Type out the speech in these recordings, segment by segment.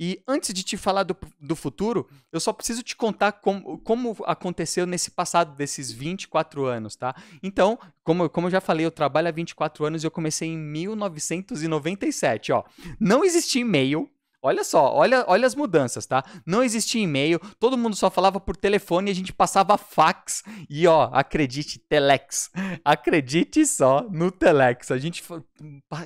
E antes de te falar do, do futuro, eu só preciso te contar com, como aconteceu nesse passado desses 24 anos, tá? Então, como, como eu já falei, eu trabalho há 24 anos e eu comecei em 1997, ó. Não existia e-mail, Olha só, olha, olha as mudanças, tá? Não existia e-mail, todo mundo só falava por telefone e a gente passava fax. E ó, acredite, telex. Acredite só no telex. A gente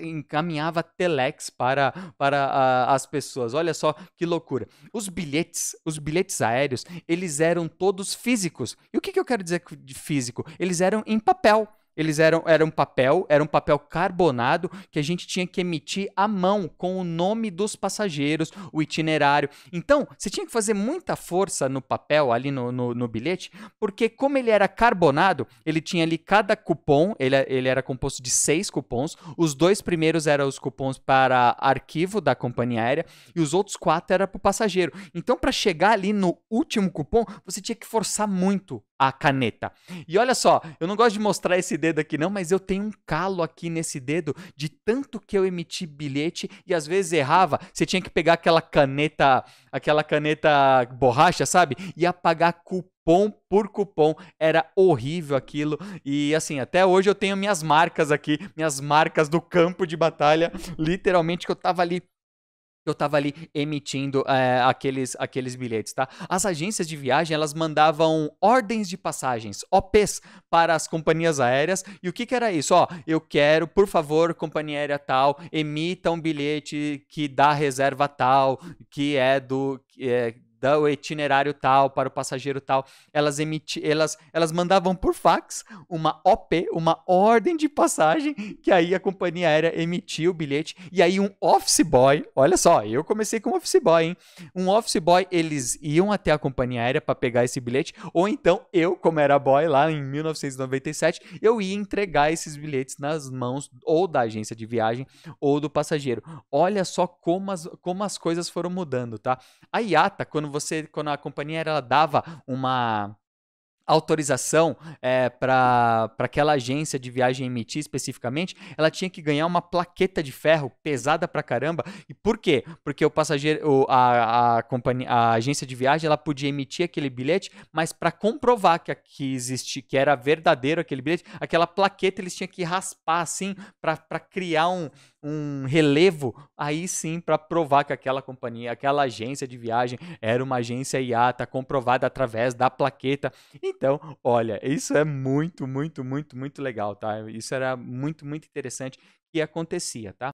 encaminhava telex para, para a, as pessoas. Olha só que loucura. Os bilhetes, os bilhetes aéreos, eles eram todos físicos. E o que, que eu quero dizer de físico? Eles eram em papel. Eles eram, eram papel, era um papel carbonado que a gente tinha que emitir à mão com o nome dos passageiros, o itinerário. Então, você tinha que fazer muita força no papel, ali no, no, no bilhete, porque como ele era carbonado, ele tinha ali cada cupom, ele, ele era composto de seis cupons. Os dois primeiros eram os cupons para arquivo da companhia aérea e os outros quatro eram para o passageiro. Então, para chegar ali no último cupom, você tinha que forçar muito a caneta. E olha só, eu não gosto de mostrar esse dedo aqui não, mas eu tenho um calo aqui nesse dedo de tanto que eu emiti bilhete e às vezes errava. Você tinha que pegar aquela caneta, aquela caneta borracha, sabe? E apagar cupom por cupom. Era horrível aquilo. E assim, até hoje eu tenho minhas marcas aqui, minhas marcas do campo de batalha, literalmente que eu tava ali eu estava ali emitindo é, aqueles, aqueles bilhetes, tá? As agências de viagem, elas mandavam ordens de passagens, OPs, para as companhias aéreas. E o que, que era isso? Ó, eu quero, por favor, companhia aérea tal, emita um bilhete que dá reserva tal, que é do... Que é, o itinerário tal para o passageiro tal. Elas, emiti elas, elas mandavam por fax uma OP, uma ordem de passagem, que aí a companhia aérea emitia o bilhete. E aí um office boy, olha só, eu comecei com um office boy, hein? Um office boy, eles iam até a companhia aérea para pegar esse bilhete, ou então eu, como era boy lá em 1997, eu ia entregar esses bilhetes nas mãos ou da agência de viagem ou do passageiro. Olha só como as, como as coisas foram mudando, tá? A IATA, quando você, quando a companhia ela dava uma autorização é, eh, para aquela agência de viagem emitir especificamente, ela tinha que ganhar uma plaqueta de ferro pesada pra caramba. E por quê? Porque o passageiro, a, a, companhia, a agência de viagem, ela podia emitir aquele bilhete, mas para comprovar que, que existia, que era verdadeiro aquele bilhete, aquela plaqueta eles tinham que raspar assim para criar um, um relevo, aí sim, para provar que aquela companhia, aquela agência de viagem era uma agência IATA tá comprovada através da plaqueta. Então, olha, isso é muito, muito, muito, muito legal, tá? Isso era muito, muito interessante que acontecia, tá?